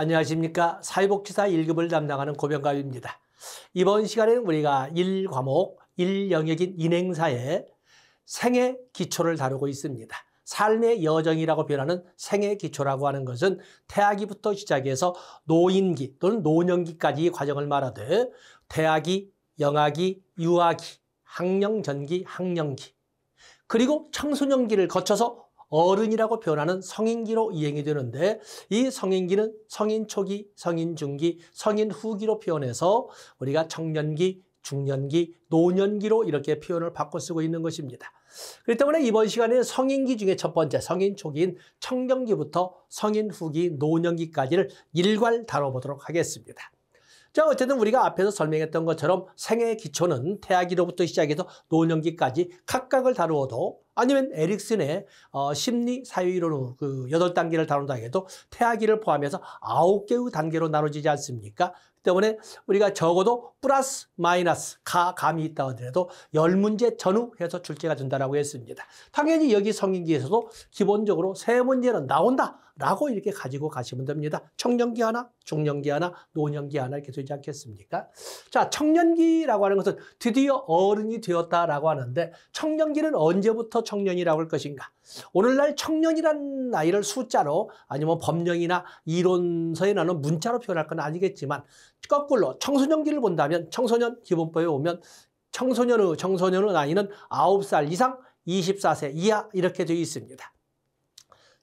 안녕하십니까. 사회복지사 1급을 담당하는 고병갑입니다. 이번 시간에는 우리가 1과목 1영역인 인행사의 생애 기초를 다루고 있습니다. 삶의 여정이라고 변하는 생애 기초라고 하는 것은 태아기부터 시작해서 노인기 또는 노년기까지 과정을 말하되 태아기, 영아기, 유아기, 학령전기, 학령기 그리고 청소년기를 거쳐서 어른이라고 표현하는 성인기로 이행이 되는데 이 성인기는 성인 초기, 성인 중기, 성인 후기로 표현해서 우리가 청년기, 중년기, 노년기로 이렇게 표현을 바꿔 쓰고 있는 것입니다. 그렇기 때문에 이번 시간에 성인기 중에 첫 번째 성인 초기인 청년기부터 성인 후기, 노년기까지를 일괄 다뤄보도록 하겠습니다. 자 어쨌든 우리가 앞에서 설명했던 것처럼 생애의 기초는 태아기로부터 시작해서 노년기까지 각각을 다루어도 아니면 에릭슨의 어, 심리 사유이론 그 8단계를 다룬다 해도 태아기를 포함해서 9개의 단계로 나눠지지 않습니까? 때문에 우리가 적어도 플러스 마이너스 가, 감이 있다 하더라도 열문제 전후 해서 출제가 된다라고 했습니다. 당연히 여기 성인기에서도 기본적으로 세문제는 나온다. 라고 이렇게 가지고 가시면 됩니다. 청년기 하나, 중년기 하나, 노년기 하나 이렇게 되지 않겠습니까? 자, 청년기라고 하는 것은 드디어 어른이 되었다라고 하는데 청년기는 언제부터 청년이라고 할 것인가? 오늘날 청년이란 나이를 숫자로 아니면 뭐 법령이나 이론서에 나는 문자로 표현할 건 아니겠지만 거꾸로 청소년기를 본다면 청소년 기본법에 오면 청소년의 청소년의 나이는 9살 이상 24세 이하 이렇게 되어 있습니다.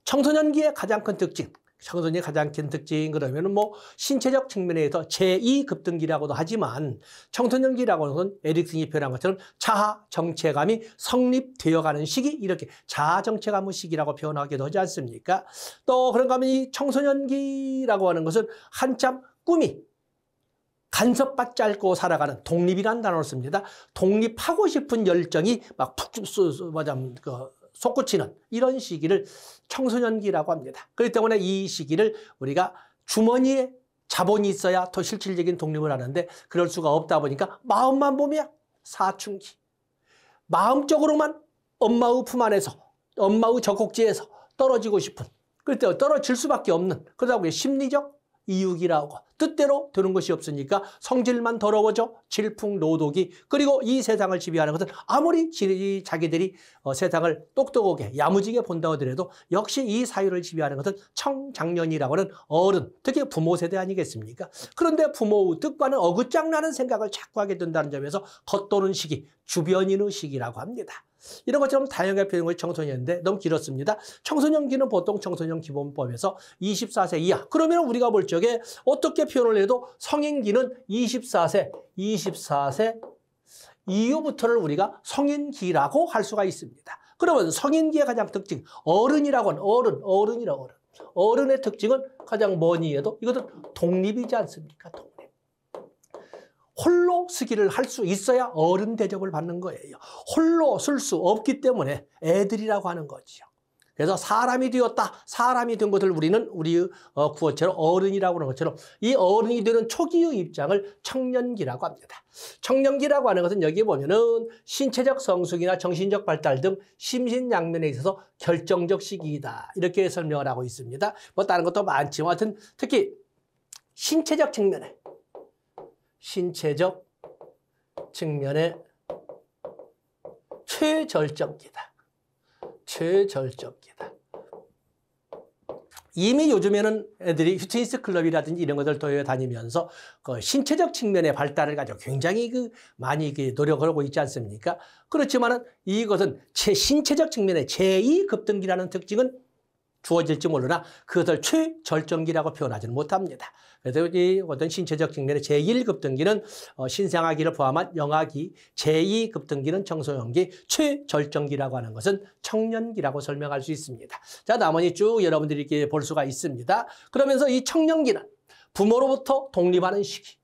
청소년기의 가장 큰 특징, 청소년이 가장 큰 특징 그러면은 뭐 신체적 측면에서 제2급등기라고도 하지만 청소년기라고 하는 에릭슨이 표현한 것처럼 자아 정체감이 성립되어가는 시기 이렇게 자아 정체감의 시기라고 표현하기도 하지 않습니까? 또 그런가 하면 이 청소년기라고 하는 것은 한참 꿈이 간섭받지 않고 살아가는 독립이라는 단어를 씁니다. 독립하고 싶은 열정이 막푹 쑥, 맞아, 그, 솟구치는 이런 시기를 청소년기라고 합니다. 그렇기 때문에 이 시기를 우리가 주머니에 자본이 있어야 더 실질적인 독립을 하는데 그럴 수가 없다 보니까 마음만 보면 사춘기. 마음적으로만 엄마의 품 안에서 엄마의 적꼭지에서 떨어지고 싶은 그때 떨어질 수밖에 없는 그러다 보니 심리적 이육이라고 뜻대로 되는 것이 없으니까 성질만 더러워져 질풍노독이 그리고 이 세상을 지배하는 것은 아무리 자기들이 어, 세상을 똑똑하게 야무지게 본다 하더라도 역시 이 사유를 지배하는 것은 청장년이라고 는 어른 특히 부모 세대 아니겠습니까? 그런데 부모 의뜻과는 어긋장나는 생각을 자꾸 하게 된다는 점에서 겉도는 시기 주변인의 시기라고 합니다. 이런 것처럼 다양하게 표현된 것이 청소년인데 너무 길었습니다. 청소년기는 보통 청소년 기본법에서 24세 이하. 그러면 우리가 볼 적에 어떻게 표현을 해도 성인기는 24세, 24세 이후부터를 우리가 성인기라고 할 수가 있습니다. 그러면 성인기의 가장 특징, 어른이라고 하는 어른, 어른이라고 어른. 어른의 특징은 가장 뭐니 해도 이것은 독립이지 않습니까? 독립. 홀로 쓰기를 할 수 있어야 어른 대접을 받는 거예요. 홀로 쓸 수 없기 때문에 애들이라고 하는 거지요. 그래서 사람이 되었다. 사람이 된 것을 우리는 우리 어, 구어체로 어른이라고 하는 것처럼 이 어른이 되는 초기의 입장을 청년기라고 합니다. 청년기라고 하는 것은 여기 보면은 신체적 성숙이나 정신적 발달 등 심신 양면에 있어서 결정적 시기이다. 이렇게 설명을 하고 있습니다. 뭐 다른 것도 많지만 하여튼 특히 신체적 측면에 신체적 측면의 최절정기다. 최절정기다. 이미 요즘에는 애들이 휴트니스 클럽이라든지 이런 것들 돌아다니면서 그 신체적 측면의 발달을 가지고 굉장히 그 많이 그 노력을 하고 있지 않습니까? 그렇지만은 이것은 제 신체적 측면의 제2급등기라는 특징은 주어질지 모르나 그것을 최절정기라고 표현하지는 못합니다. 그래서 이 어떤 신체적 측면의 제1급등기는 어, 신생아기를 포함한 영아기, 제2급등기는 청소년기, 최절정기라고 하는 것은 청년기라고 설명할 수 있습니다. 자, 나머지 쭉 여러분들이 이렇게 볼 수가 있습니다. 그러면서 이 청년기는 부모로부터 독립하는 시기,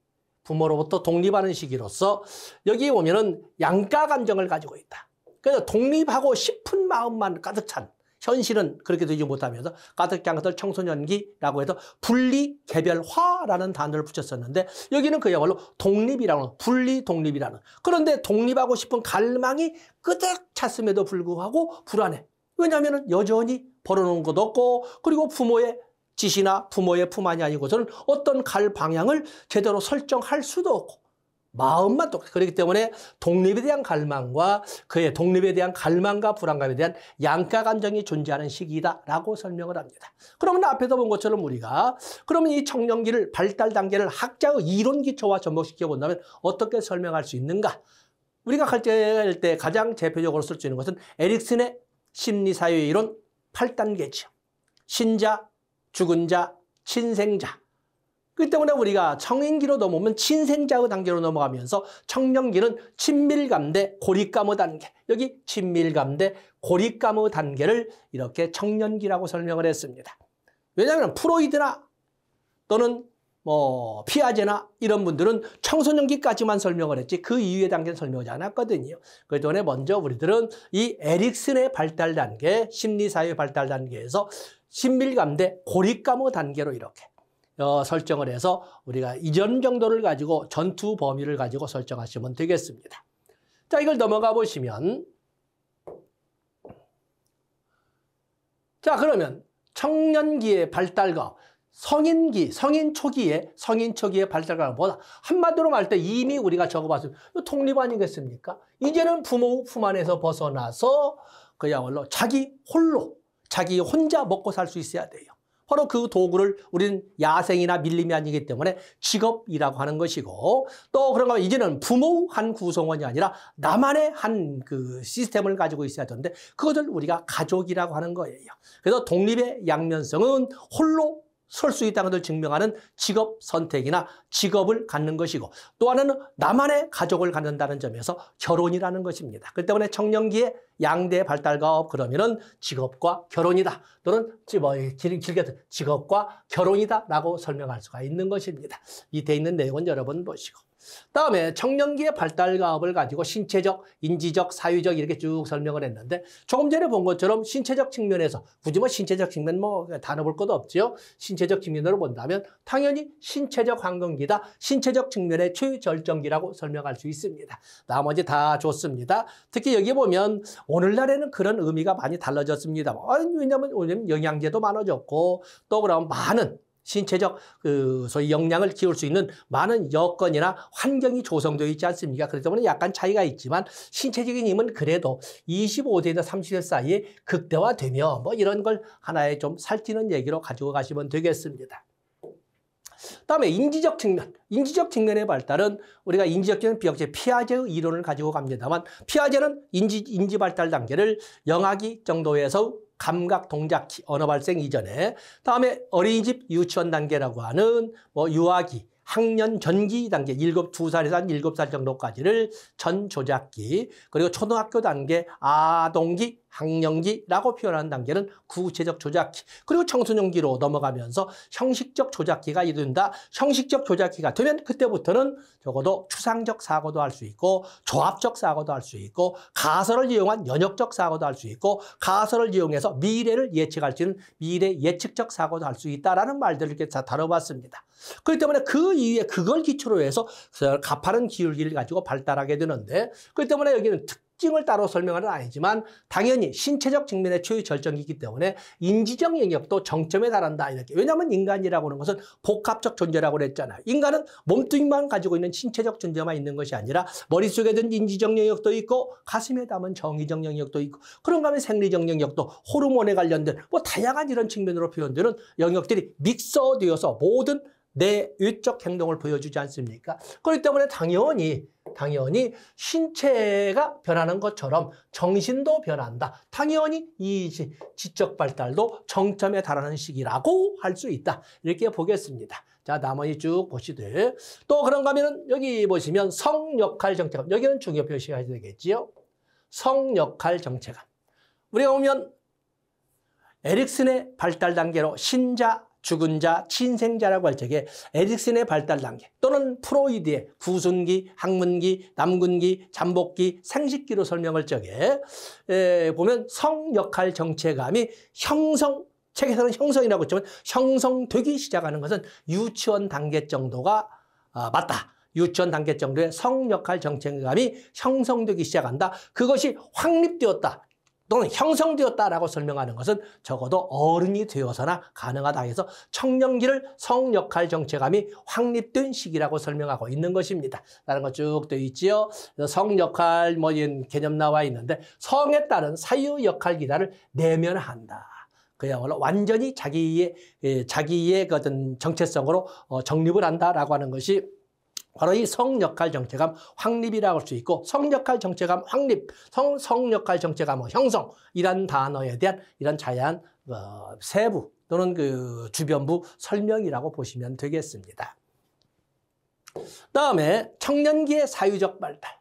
부모로부터 독립하는 시기로서 여기 보면은 양가 감정을 가지고 있다. 그래서 독립하고 싶은 마음만 가득 찬 현실은 그렇게 되지 못하면서 가뜩장들 청소년기라고 해서 분리개별화라는 단어를 붙였었는데 여기는 그야말로 독립이라는 분리 독립이라는 그런데 독립하고 싶은 갈망이 끄덕 찼음에도 불구하고 불안해 왜냐하면 여전히 벌어놓은 것도 없고 그리고 부모의 지시나 부모의 품 안이 아니고서는 어떤 갈 방향을 제대로 설정할 수도 없고 마음만 똑같아. 그렇기 때문에 독립에 대한 갈망과 그의 독립에 대한 갈망과 불안감에 대한 양가 감정이 존재하는 시기다라고 설명을 합니다. 그러면 앞에서 본 것처럼 우리가 그러면 이 청년기를 발달 단계를 학자의 이론 기초와 접목시켜 본다면 어떻게 설명할 수 있는가? 우리가 갈등할 때 가장 대표적으로 쓸 수 있는 것은 에릭슨의 심리사회 이론 8단계죠. 신자, 죽은 자, 친생자. 그 때문에 우리가 청인기로 넘어오면 친생자의 단계로 넘어가면서 청년기는 친밀감 대 고립감의 단계 여기 친밀감 대 고립감의 단계를 이렇게 청년기라고 설명을 했습니다. 왜냐하면 프로이드나 또는 뭐 피아제나 이런 분들은 청소년기까지만 설명을 했지 그 이후의 단계는 설명하지 않았거든요. 그 전에 먼저 우리들은 이 에릭슨의 발달 단계, 심리사회 발달 단계에서 친밀감 대 고립감의 단계로 이렇게 어, 설정을 해서 우리가 이전 정도를 가지고 전투 범위를 가지고 설정하시면 되겠습니다. 자, 이걸 넘어가 보시면 자, 그러면 청년기의 발달과 성인기, 성인 초기의 성인 초기의 발달과는 뭐다? 한마디로 말할 때 이미 우리가 적어봤습니 독립 아니겠습니까? 이제는 부모 품 안에서 벗어나서 그야말로 자기 홀로, 자기 혼자 먹고 살 수 있어야 돼요. 바로 그 도구를 우리는 야생이나 밀림이 아니기 때문에 직업이라고 하는 것이고 또 그런가 면 이제는 부모한 구성원이 아니라 나만의 한 그 시스템을 가지고 있어야 되는데 그것을 우리가 가족이라고 하는 거예요. 그래서 독립의 양면성은 홀로 설수 있다는 것을 증명하는 직업 선택이나 직업을 갖는 것이고 또 하나는 나만의 가족을 갖는다는 점에서 결혼이라는 것입니다. 그 때문에 청년기에 양대 발달 가업 그러면은 직업과 결혼이다 또는 뭐 길게 직업과 결혼이다라고 설명할 수가 있는 것입니다. 이돼 있는 내용은 여러분 보시고. 다음에 청년기의 발달과업을 가지고 신체적, 인지적, 사유적 이렇게 쭉 설명을 했는데 조금 전에 본 것처럼 신체적 측면에서 굳이 뭐 신체적 측면 뭐 다뤄볼 것도 없지요. 신체적 측면으로 본다면 당연히 신체적 황금기다. 신체적 측면의 최절정기라고 설명할 수 있습니다. 나머지 다 좋습니다. 특히 여기 보면 오늘날에는 그런 의미가 많이 달라졌습니다. 왜냐하면 영양제도 많아졌고 또 그럼 많은 신체적 그 소위 역량을 키울 수 있는 많은 여건이나 환경이 조성되어 있지 않습니까? 그렇기 때문에 약간 차이가 있지만 신체적인 힘은 그래도 25세에서 30세 사이에 극대화되며 뭐 이런 걸 하나의 좀 살찌는 얘기로 가지고 가시면 되겠습니다. 다음에 인지적 측면. 인지적 측면의 발달은 우리가 인지적 측면 비역제 피아제의 이론을 가지고 갑니다만 피아제는 인지, 인지 발달 단계를 영아기 정도에서 감각, 동작, 언어 발생 이전에 다음에 어린이집, 유치원 단계라고 하는 뭐 유아기, 학년 전기 단계 일곱 두살에서한 일곱 살 정도까지를 전조작기 그리고 초등학교 단계 아동기 학령기라고 표현하는 단계는 구체적 조작기 그리고 청소년기로 넘어가면서 형식적 조작기가 이른다. 형식적 조작기가 되면 그때부터는 적어도 추상적 사고도 할 수 있고 조합적 사고도 할 수 있고 가설을 이용한 연역적 사고도 할 수 있고 가설을 이용해서 미래를 예측할 수 있는 미래 예측적 사고도 할 수 있다라는 말들을 이렇게 다 다뤄봤습니다. 그렇기 때문에 그 이후에 그걸 기초로 해서 가파른 기울기를 가지고 발달하게 되는데 그렇기 때문에 여기는 특 특징을 따로 설명하는 아니지만 당연히 신체적 측면의 초유 절정이기 때문에 인지적 영역도 정점에 달한다 이렇게. 왜냐하면 인간이라고 하는 것은 복합적 존재라고 그랬잖아요. 인간은 몸뚱이만 가지고 있는 신체적 존재만 있는 것이 아니라 머릿속에 든 인지적 영역도 있고 가슴에 담은 정의적 영역도 있고 그런가 하면 생리적 영역도 호르몬에 관련된 뭐 다양한 이런 측면으로 표현되는 영역들이 믹서되어서 모든 내 외적 행동을 보여주지 않습니까? 그렇기 때문에 당연히 당연히 신체가 변하는 것처럼 정신도 변한다. 당연히 이 지적 발달도 정점에 달하는 시기라고 할 수 있다. 이렇게 보겠습니다. 자, 나머지 쭉 보시들. 또 그런가 하면 여기 보시면 성역할 정체감. 여기는 중요 표시가 되겠지요. 성역할 정체감. 우리가 보면 에릭슨의 발달 단계로 신자 죽은 자, 친생자라고 할 적에 에릭슨의 발달 단계 또는 프로이드의 구순기, 항문기, 남군기, 잠복기, 생식기로 설명할 적에 에, 보면 성 역할 정체감이 형성 책에서는 형성이라고 했지만 형성되기 시작하는 것은 유치원 단계 정도가 어, 맞다. 유치원 단계 정도의 성 역할 정체감이 형성되기 시작한다. 그것이 확립되었다. 또는 형성되었다라고 설명하는 것은 적어도 어른이 되어서나 가능하다 해서 청년기를 성역할 정체감이 확립된 시기라고 설명하고 있는 것입니다. 라는 거쭉 되어 있지요. 성역할 뭐 이런 개념 나와 있는데 성에 따른 사유 역할 기다을 내면한다. 그야말로 완전히 자기의 예, 자기의 그 어떤 정체성으로 어, 정립을 한다라고 하는 것이 바로 이 성역할 정체감 확립이라고 할 수 있고 성역할 정체감 확립, 성, 성역할 정체감 뭐 형성 이란 단어에 대한 이런 자연 어, 세부 또는 그 주변부 설명이라고 보시면 되겠습니다. 다음에 청년기의 사유적 발달.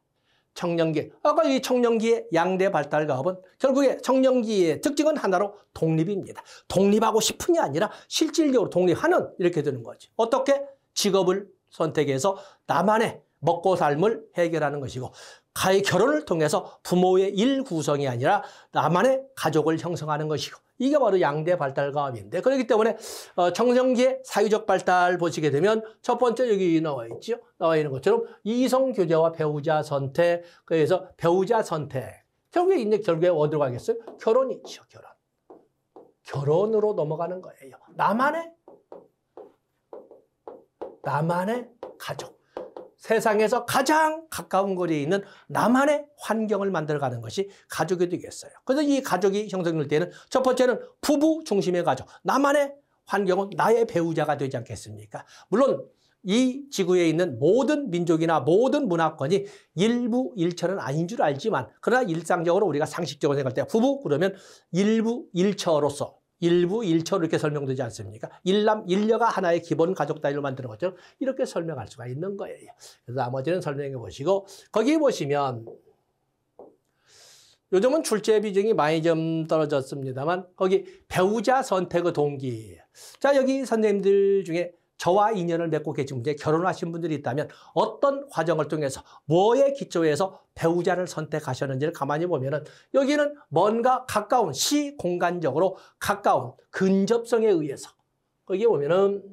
청년기. 아까 이 청년기의 양대 발달 가업은 결국에 청년기의 특징은 하나로 독립입니다. 독립하고 싶은게 아니라 실질적으로 독립하는 이렇게 되는 거지. 어떻게? 직업을 선택해서 나만의 먹고 삶을 해결하는 것이고 가의 결혼을 통해서 부모의 일 구성이 아니라 나만의 가족을 형성하는 것이고 이게 바로 양대 발달 과업인데 그렇기 때문에 어, 청정기의 사회적 발달 보시게 되면 첫 번째 여기 나와 있죠 나와 있는 것처럼 이성 교제와 배우자 선택 그래서 배우자 선택 결국에 이제 결국에 어디로 가겠어요 결혼이죠 결혼 결혼으로 넘어가는 거예요 나만의 나만의 가족. 세상에서 가장 가까운 거리에 있는 나만의 환경을 만들어가는 것이 가족이 되겠어요. 그래서 이 가족이 형성될 때는 첫 번째는 부부 중심의 가족. 나만의 환경은 나의 배우자가 되지 않겠습니까? 물론 이 지구에 있는 모든 민족이나 모든 문화권이 일부 일처는 아닌 줄 알지만 그러나 일상적으로 우리가 상식적으로 생각할 때 부부 그러면 일부 일처로서 일부 일처 이렇게 설명되지 않습니까? 일남 일녀가 하나의 기본 가족 단위로 만드는 것처럼 이렇게 설명할 수가 있는 거예요. 그래서 나머지는 설명해 보시고 거기 보시면 요즘은 출제 비중이 많이 좀 떨어졌습니다만 거기 배우자 선택의 동기 자 여기 선생님들 중에 저와 인연을 맺고 계신 분들, 결혼하신 분들이 있다면 어떤 과정을 통해서 뭐에 기초해서 배우자를 선택하셨는지를 가만히 보면은 여기는 뭔가 가까운 시 공간적으로 가까운 근접성에 의해서 거기에 보면은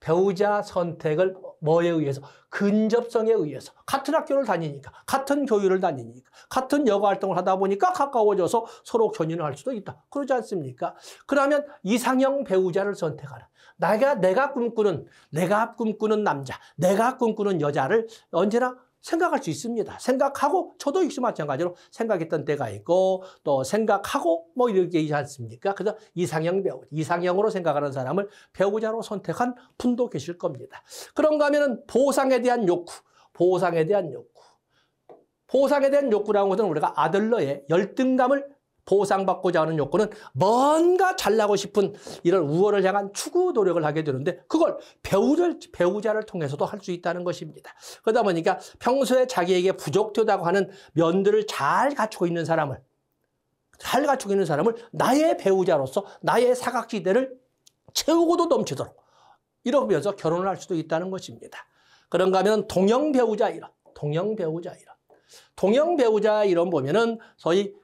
배우자 선택을 뭐에 의해서? 근접성에 의해서. 같은 학교를 다니니까, 같은 교육을 다니니까, 같은 여가 활동을 하다 보니까 가까워져서 서로 견인을 할 수도 있다. 그러지 않습니까? 그러면 이상형 배우자를 선택하라 내가 내가 꿈꾸는 내가 꿈꾸는 남자, 내가 꿈꾸는 여자를 언제나 생각할 수 있습니다. 생각하고 저도 역시 마찬가지로 생각했던 때가 있고 또 생각하고 뭐 이렇게 있지 않습니까? 그래서 이상형 배우, 이상형으로 생각하는 사람을 배우자로 선택한 분도 계실 겁니다. 그런가 하면은 보상에 대한 욕구, 보상에 대한 욕구. 보상에 대한 욕구라는 것은 우리가 아들러의 열등감을 보상받고자 하는 욕구는 뭔가 잘나고 싶은 이런 우월을 향한 추구 노력을 하게 되는데 그걸 배우를, 배우자를 통해서도 할 수 있다는 것입니다. 그러다 보니까 평소에 자기에게 부족되다고 하는 면들을 잘 갖추고 있는 사람을 잘 갖추고 있는 사람을 나의 배우자로서 나의 사각지대를 채우고도 넘치도록 이러면서 결혼을 할 수도 있다는 것입니다. 그런가 하면 동영 배우자 이런 동영 배우자 이런 동영 배우자 이런 보면은 소위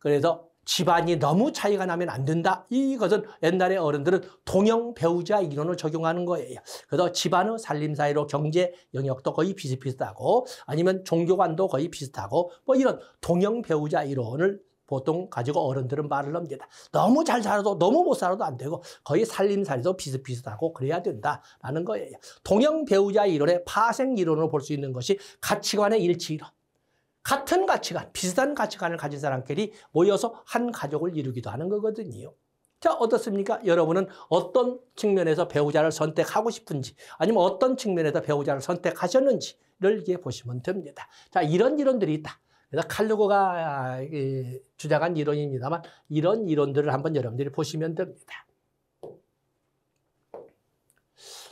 그래서 집안이 너무 차이가 나면 안 된다. 이것은 옛날에 어른들은 동영 배우자 이론을 적용하는 거예요. 그래서 집안의 살림 사이로 경제 영역도 거의 비슷비슷하고 아니면 종교관도 거의 비슷하고 뭐 이런 동영 배우자 이론을 보통 가지고 어른들은 말을 합니다. 너무 잘 살아도 너무 못 살아도 안 되고 거의 살림살이도 비슷비슷하고 그래야 된다라는 거예요. 동영 배우자 이론의 파생 이론으로 볼 수 있는 것이 가치관의 일치이론. 같은 가치관, 비슷한 가치관을 가진 사람끼리 모여서 한 가족을 이루기도 하는 거거든요. 자, 어떻습니까? 여러분은 어떤 측면에서 배우자를 선택하고 싶은지 아니면 어떤 측면에서 배우자를 선택하셨는지를 이제 보시면 됩니다. 자, 이런 이론들이 있다. 그래서 칼르고가 주장한 이론입니다만 이런 이론들을 한번 여러분들이 보시면 됩니다.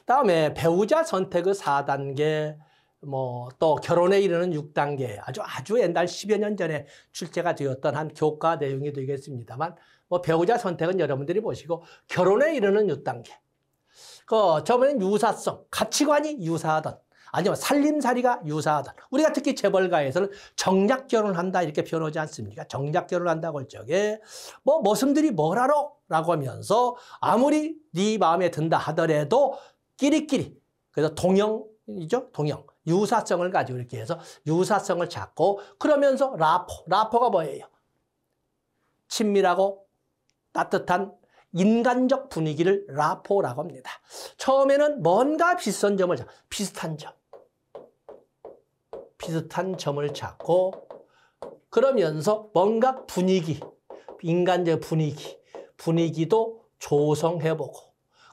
다음에 배우자 선택의 4단계 뭐또 결혼에 이르는 6단계 아주 아주 옛날 10여 년 전에 출제가 되었던 한 교과 내용이 되겠습니다만 뭐 배우자 선택은 여러분들이 보시고 결혼에 이르는 6단계 그 처음에는 유사성 가치관이 유사하던 아니면 살림살이가 유사하던 우리가 특히 재벌가에서는 정략 결혼한다 이렇게 표현하지 않습니까? 정략 결혼한다고 할 적에 뭐 모습들이 뭐라로? 라고 하면서 아무리 네 마음에 든다 하더라도 끼리끼리 그래서 동영이죠? 동영. 유사성을 가지고 이렇게 해서 유사성을 찾고 그러면서 라포, 라포가 뭐예요? 친밀하고 따뜻한 인간적 분위기를 라포라고 합니다. 처음에는 뭔가 비슷한 점을 찾, 비슷한 점, 비슷한 점을 찾고 그러면서 뭔가 분위기, 인간적 분위기, 분위기도 조성해보고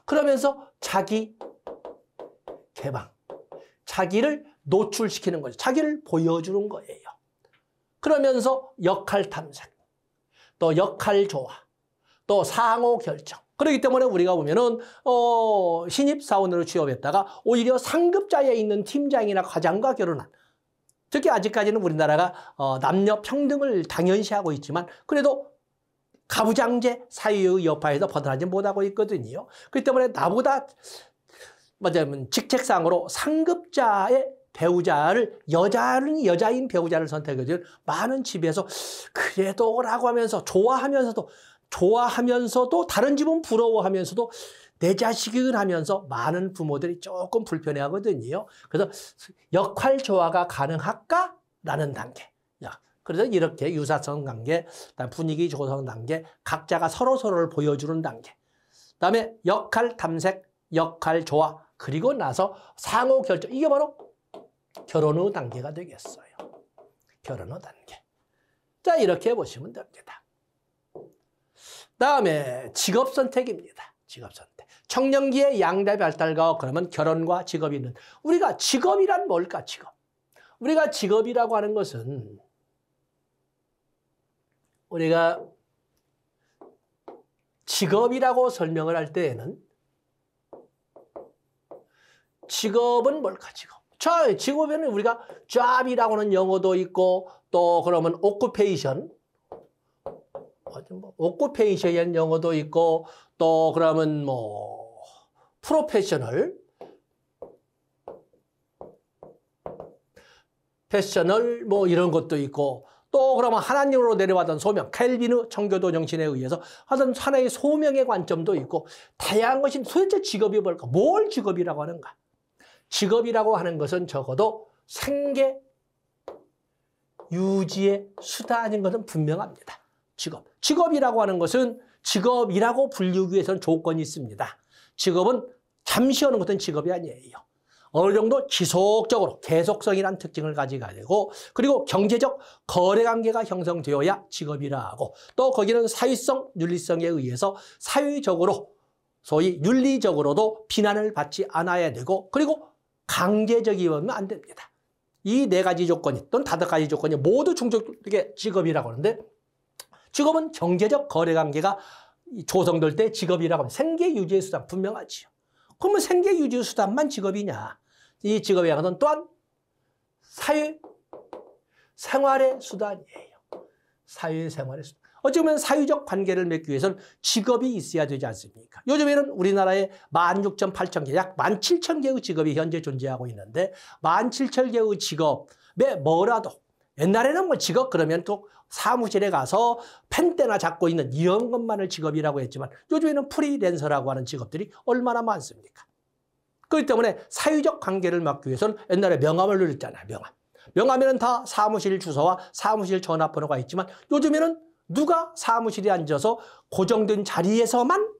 그러면서 자기 개방, 자기를 노출시키는 거죠. 자기를 보여주는 거예요. 그러면서 역할 탐색, 또 역할 조화, 또 상호 결정. 그렇기 때문에 우리가 보면은 어, 신입 사원으로 취업했다가 오히려 상급자에 있는 팀장이나 과장과 결혼한. 특히 아직까지는 우리나라가 어, 남녀 평등을 당연시하고 있지만 그래도 가부장제 사유의 여파에서 벗어나지 못하고 있거든요. 그렇기 때문에 나보다 뭐냐면 직책상으로 상급자의 배우자를 여자는 여자인 배우자를 선택해준 많은 집에서 그래도라고 하면서 좋아하면서도 좋아하면서도 다른 집은 부러워하면서도 내자식을 하면서 많은 부모들이 조금 불편해 하거든요. 그래서 역할 조화가 가능할까? 라는 단계. 그래서 이렇게 유사성 단계, 분위기 조성 단계, 각자가 서로서로를 보여주는 단계. 그 다음에 역할 탐색, 역할 조화, 그리고 나서 상호 결정. 이게 바로 결혼 후 단계가 되겠어요. 결혼 후 단계. 자, 이렇게 보시면 됩니다. 다음에 직업 선택입니다. 직업 선택. 청년기의 양대 발달과 그러면 결혼과 직업이 있는 우리가 직업이란 뭘까? 직업. 우리가 직업이라고 하는 것은 우리가 직업이라고 설명을 할 때에는 직업은 뭘까 직업? 자, 직업에는 우리가 job이라고 는 영어도 있고 또 그러면 occupation o c c u p a t i o n 영어도 있고 또 그러면 뭐 professional 패셔널 뭐 이런 것도 있고 또 그러면 하나님으로 내려왔던 소명, 캘비누 청교도 정신에 의해서 하던 하나의 소명의 관점도 있고 다양한 것이 도대체 직업이 뭘까? 뭘 직업이라고 하는가? 직업이라고 하는 것은 적어도 생계 유지의 수단인 것은 분명합니다. 직업. 직업이라고 하는 것은 직업이라고 불리기 위해서는 조건이 있습니다. 직업은 잠시 하는 것은 직업이 아니에요. 어느 정도 지속적으로 계속성이라는 특징을 가지게 되고 그리고 경제적 거래관계가 형성되어야 직업이라 하고 또 거기는 사회성 윤리성에 의해서 사회적으로 소위 윤리적으로도 비난을 받지 않아야 되고 그리고 강제적이면 안 됩니다. 이 네 가지 조건이 또는 다섯 가지 조건이 모두 충족되게 직업이라고 하는데 직업은 경제적 거래관계가 조성될 때 직업이라고 하면 생계유지의 수단 분명하지요. 그러면 생계유지 수단만 직업이냐. 이 직업에 관한 또한 사회 생활의 수단이에요. 사회생활의 수단. 어쩌면 사회적 관계를 맺기 위해선 직업이 있어야 되지 않습니까? 요즘에는 우리나라에 16,800개, 약 17,000개의 직업이 현재 존재하고 있는데 17,000개의 직업에 뭐라도 옛날에는 뭐 직업 그러면 또 사무실에 가서 펜대나 잡고 있는 이런 것만을 직업이라고 했지만 요즘에는 프리랜서라고 하는 직업들이 얼마나 많습니까? 그렇기 때문에 사회적 관계를 막기 위해서는 옛날에 명함을 누렸잖아요, 명함. 명함에는 다 사무실 주소와 사무실 전화번호가 있지만 요즘에는 누가 사무실에 앉아서 고정된 자리에서만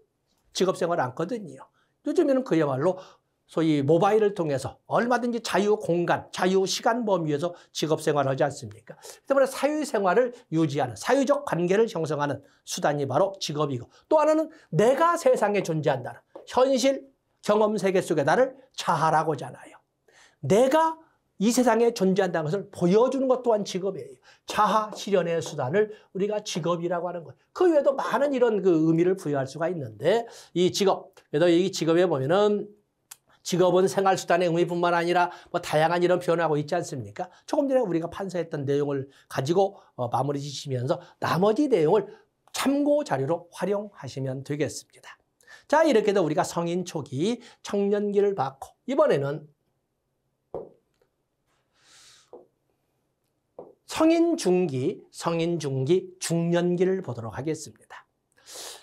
직업생활을 안거든요. 요즘에는 그야말로 소위 모바일을 통해서 얼마든지 자유 공간, 자유 시간 범위에서 직업생활을 하지 않습니까? 때문에 사회생활을 유지하는, 사회적 관계를 형성하는 수단이 바로 직업이고 또 하나는 내가 세상에 존재한다는 현실 경험 세계 속에 나를 자아라고 하잖아요. 내가 이 세상에 존재한다는 것을 보여주는 것 또한 직업이에요. 자아 실현의 수단을 우리가 직업이라고 하는 거예요. 그 외에도 많은 이런 그 의미를 부여할 수가 있는데 이 직업, 그래도이 직업에 보면은 직업은 생활수단의 의미뿐만 아니라 뭐 다양한 이런 표현하고 있지 않습니까? 조금 전에 우리가 판사했던 내용을 가지고 어, 마무리 지시면서 나머지 내용을 참고 자료로 활용하시면 되겠습니다. 자, 이렇게 해서 우리가 성인 초기, 청년기를 받고 이번에는 성인 중기, 성인 중기, 중년기를 보도록 하겠습니다.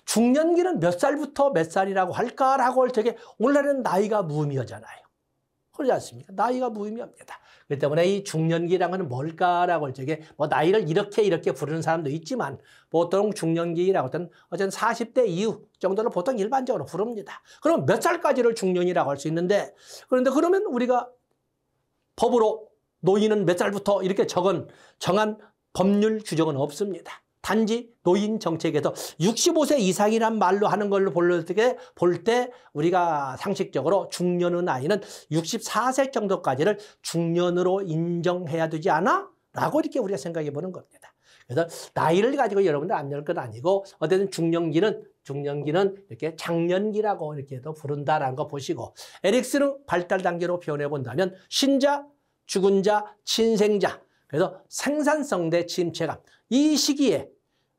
중년기는 몇 살부터 몇 살이라고 할까라고 할적 되게 원래는 나이가 무의미하잖아요. 그렇지 않습니까? 나이가 무의미합니다. 그렇기 때문에 이 중년기라는 뭘까라고 할 적에 뭐 나이를 이렇게 이렇게 부르는 사람도 있지만 보통 중년기라고 하든 어쨌든 40대 이후 정도를 보통 일반적으로 부릅니다. 그럼 몇 살까지를 중년이라고 할 수 있는데 그런데 그러면 우리가 법으로 노인은 몇 살부터 이렇게 적은 정한 법률 규정은 없습니다. 단지 노인 정책에서 65세 이상이란 말로 하는 걸로 볼 때 우리가 상식적으로 중년의 나이는 64세 정도까지를 중년으로 인정해야 되지 않아? 라고 이렇게 우리가 생각해 보는 겁니다. 그래서 나이를 가지고 여러분들 안열것 아니고 어쨌든 중년기는 중년기는 이렇게 장년기라고 이렇게도 부른다라는 거 보시고 에릭스는 발달 단계로 표현해 본다면 신자 죽은 자, 친생자. 그래서 생산성 대 침체감. 이 시기에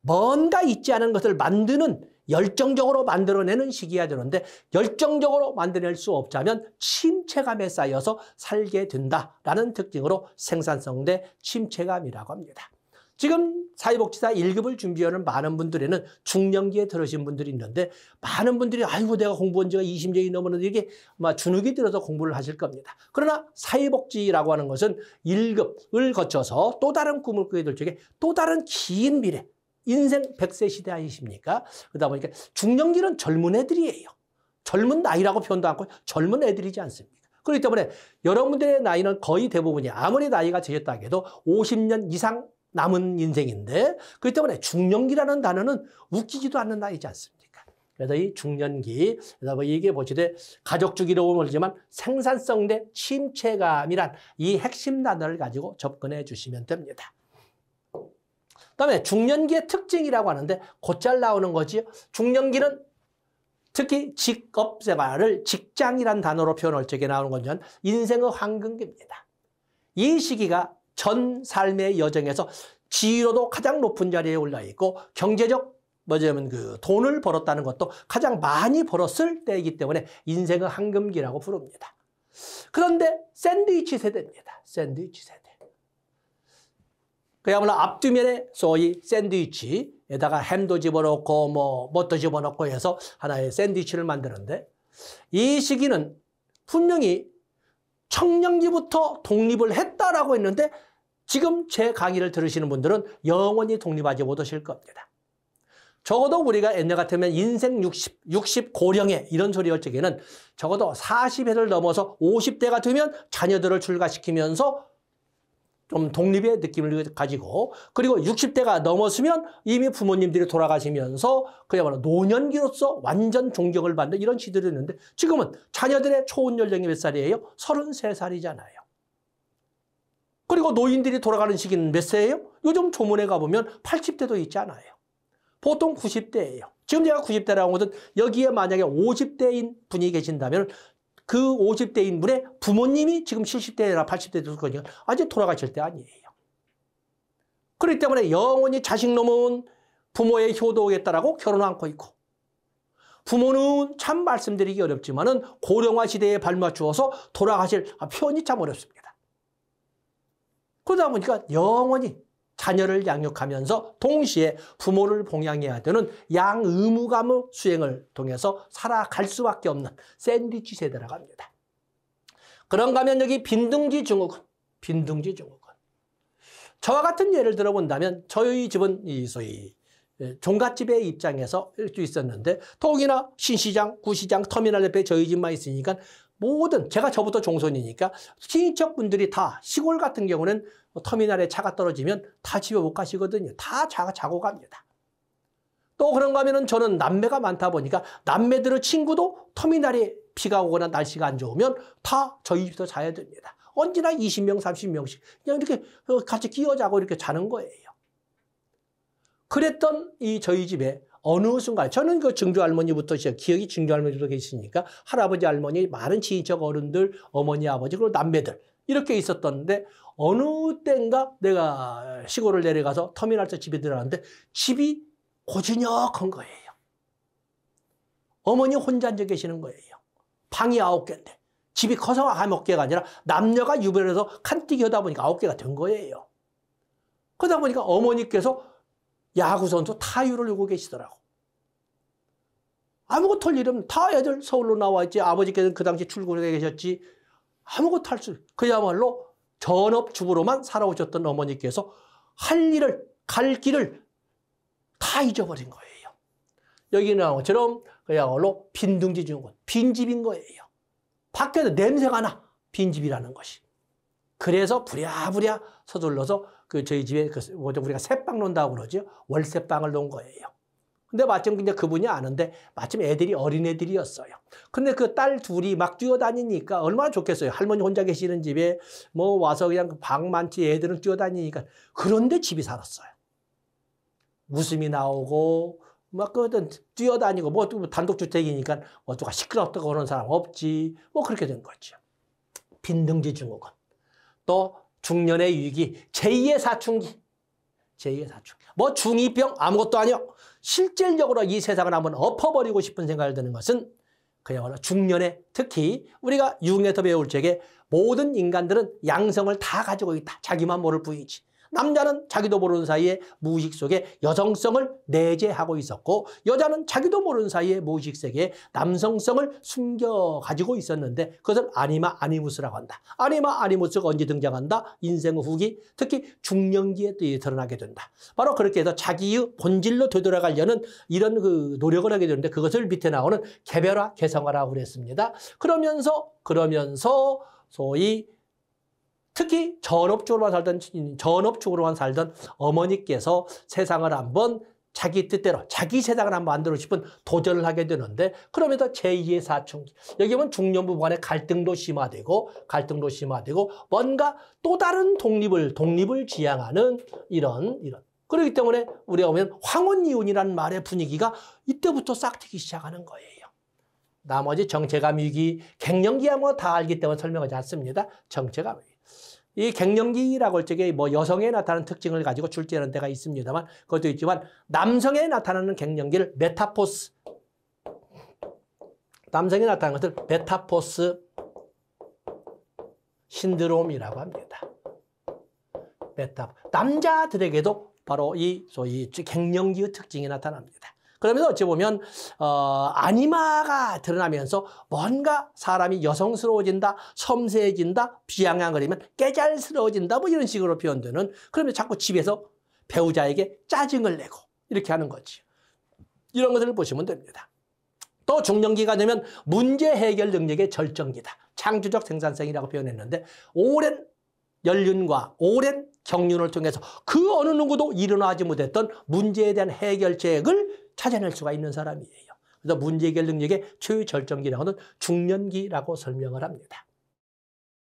뭔가 있지 않은 것을 만드는 열정적으로 만들어내는 시기야 되는데 열정적으로 만들어낼 수 없자면 침체감에 쌓여서 살게 된다라는 특징으로 생산성 대 침체감이라고 합니다. 지금 사회복지사 1급을 준비하는 많은 분들에는 중년기에 들으신 분들이 있는데 많은 분들이 아이고 내가 공부한 지가 20년이 넘었는데 이게 아마 주눅이 들어서 공부를 하실 겁니다. 그러나 사회복지라고 하는 것은 1급을 거쳐서 또 다른 꿈을 꾸게 될 적에 또 다른 긴 미래 인생 100세 시대 아니십니까? 그러다 보니까 중년기는 젊은 애들이에요. 젊은 나이라고 표현도 않고 젊은 애들이지 않습니까? 그렇기 때문에 여러분들의 나이는 거의 대부분이 아무리 나이가 지셨다 해도 50년 이상 남은 인생인데 그렇기 때문에 중년기라는 단어는 웃기지도 않는 나이지 않습니까? 그래서 이 중년기, 그래서 이게 보시되 가족 주기로 모르지만 생산성 대 침체감이란 이 핵심 단어를 가지고 접근해 주시면 됩니다. 그다음에 중년기의 특징이라고 하는데 곧잘 나오는 거지요. 중년기는 특히 직업생활을 직장이란 단어로 표현할 적에 나오는 건 인생의 황금기입니다. 이 시기가 전 삶의 여정에서 지위로도 가장 높은 자리에 올라 있고 경제적 뭐냐면 그 돈을 벌었다는 것도 가장 많이 벌었을 때이기 때문에 인생의 황금기라고 부릅니다. 그런데 샌드위치 세대입니다. 샌드위치 세대. 그야말로 앞뒷면에 소위 샌드위치에다가 햄도 집어넣고 뭐 뭣도 집어넣고 해서 하나의 샌드위치를 만드는데 이 시기는 분명히 청년기부터 독립을 했다라고 했는데 지금 제 강의를 들으시는 분들은 영원히 독립하지 못하실 겁니다. 적어도 우리가 옛날 같으면 인생 60, 60 고령에 이런 소리였 적에는 적어도 40회를 넘어서 50대가 되면 자녀들을 출가시키면서 좀 독립의 느낌을 가지고 그리고 60대가 넘었으면 이미 부모님들이 돌아가시면서 그야말로 노년기로서 완전 존경을 받는 이런 시들이 있는데 지금은 자녀들의 초혼 연령이 몇 살이에요? 33살이잖아요. 그리고 노인들이 돌아가는 시기는 몇 세예요? 요즘 조문에 가보면 80대도 있잖아요. 보통 90대예요. 지금 제가 90대라고 하거든 여기에 만약에 50대인 분이 계신다면 그 50대 인물의 부모님이 지금 70대나 80대 됐거든요. 아직 돌아가실 때 아니에요. 그렇기 때문에 영원히 자식 놈은 부모의 효도에 따라고 결혼 안고 있고 부모는 참 말씀드리기 어렵지만 은 고령화 시대에 발맞추어서 돌아가실 아, 표현이 참 어렵습니다. 그러다 보니까 영원히 자녀를 양육하면서 동시에 부모를 봉양해야 되는 양 의무감의 수행을 통해서 살아갈 수밖에 없는 샌드위치 세대라고 합니다. 그런가 하면 여기 빈둥지 증후군, 빈둥지 증후군. 저와 같은 예를 들어본다면 저희 집은 이 소위 예, 종갓집의 입장에서 일주 있었는데 동이나 신시장, 구시장, 터미널 옆에 저희 집만 있으니까 모든 제가 저부터 종손이니까 친인척분들이 다 시골 같은 경우는 뭐 터미널에 차가 떨어지면 다 집에 못 가시거든요. 다자 자고 갑니다. 또 그런가 하면 저는 남매가 많다 보니까 남매들의 친구도 터미널에 비가 오거나 날씨가 안 좋으면 다 저희 집에서 자야 됩니다. 언제나 20명, 30명씩 그냥 이렇게 어, 같이 끼어 자고 이렇게 자는 거예요. 그랬던 이 저희 집에 어느 순간 저는 그 증조 할머니부터 시작 기억이 증조 할머니부터 계시니까 할아버지 할머니 많은 친인척 어른들 어머니 아버지 그리고 남매들 이렇게 있었던데 어느 땐가 내가 시골을 내려가서 터미널에서 집에 들어갔는데 집이 고즈넉한 거예요. 어머니 혼자 앉아 계시는 거예요. 방이 아홉 개인데 집이 커서 아홉 개가 아니라 남녀가 유별해서 칸뛰기 하다 보니까 아홉 개가 된 거예요. 그러다 보니까 어머니께서 야구선수 타율을 요구 계시더라고. 아무것도 할 일은 다 애들 서울로 나와 있지. 아버지께서는 그 당시 출근해 계셨지. 아무것도 할 수, 그야말로 전업주부로만 살아오셨던 어머니께서 할 일을, 갈 길을 다 잊어버린 거예요. 여기 나온 것처럼 그야말로 빈둥지 증은 빈집인 거예요. 밖에도 냄새가 나. 빈집이라는 것이. 그래서 부랴부랴 서둘러서 그 저희 집에 그 우리가 새빵 논다고 그러죠. 월세빵을 놓은 거예요. 근데 마침 그냥 그분이 아는데 마침 애들이 어린애들이었어요. 근데 그 딸 둘이 막 뛰어다니니까 얼마나 좋겠어요. 할머니 혼자 계시는 집에 뭐 와서 그냥 그 방 많지 애들은 뛰어다니니까 그런데 집이 살았어요. 웃음이 나오고 막 그든 뛰어다니고 뭐 단독주택이니까 뭐 누가 시끄럽다고 그러 사람 없지 뭐 그렇게 된 거죠. 빈등지 증후군 또 중년의 위기 제2의 사춘기 제2의 사춘기 뭐 중2병 아무것도 아니요 실질적으로 이 세상을 한번 엎어버리고 싶은 생각을 드는 것은 그야말로 중년에 특히 우리가 유년에서 배울 적에 모든 인간들은 양성을 다 가지고 있다. 자기만 모를 뿐이지 남자는 자기도 모르는 사이에 무의식 속에 여성성을 내재하고 있었고 여자는 자기도 모르는 사이에 무의식 세계에 남성성을 숨겨 가지고 있었는데 그것을 아니마 아니무스라고 한다. 아니마 아니무스가 언제 등장한다? 인생 후기 특히 중년기에 또 드러나게 된다. 바로 그렇게 해서 자기의 본질로 되돌아가려는 이런 그 노력을 하게 되는데 그것을 밑에 나오는 개별화 개성화라고 그랬습니다. 그러면서 그러면서 소위 특히 전업으로만 살던 전업으로만 살던 어머니께서 세상을 한번 자기 뜻대로 자기 세상을 한번 만들고 싶은 도전을 하게 되는데 그럼에도 제2의 사춘기 여기 보면 중년부 간의 갈등도 심화되고 갈등도 심화되고 뭔가 또 다른 독립을 독립을 지향하는 이런 이런 그렇기 때문에 우리가 보면 황혼이혼이라는 말의 분위기가 이때부터 싹 트기 시작하는 거예요. 나머지 정체감 위기, 갱년기야 뭐 다 알기 때문에 설명하지 않습니다. 정체감 위기. 이 갱년기라고 할 적에 뭐 여성에 나타나는 특징을 가지고 출제하는 데가 있습니다만 그것도 있지만 남성에 나타나는 갱년기를 메타포스 남성에 나타나는 것을 메타포스 신드롬이라고 합니다. 메타 남자들에게도 바로 이 소위 갱년기의 특징이 나타납니다. 그러면서 어찌 보면 어, 아니마가 드러나면서 뭔가 사람이 여성스러워진다, 섬세해진다, 비양양거리면 깨잘스러워진다 뭐 이런 식으로 표현되는 그러면 자꾸 집에서 배우자에게 짜증을 내고 이렇게 하는 거지. 이런 것들을 보시면 됩니다. 또 중년기가 되면 문제 해결 능력의 절정기다. 창조적 생산성이라고 표현했는데 오랜 연륜과 오랜 경륜을 통해서 그 어느 누구도 일어나지 못했던 문제에 대한 해결책을 찾아낼 수가 있는 사람이에요. 그래서 문제 해결 능력의 최후 절정기라고는 중년기라고 설명을 합니다.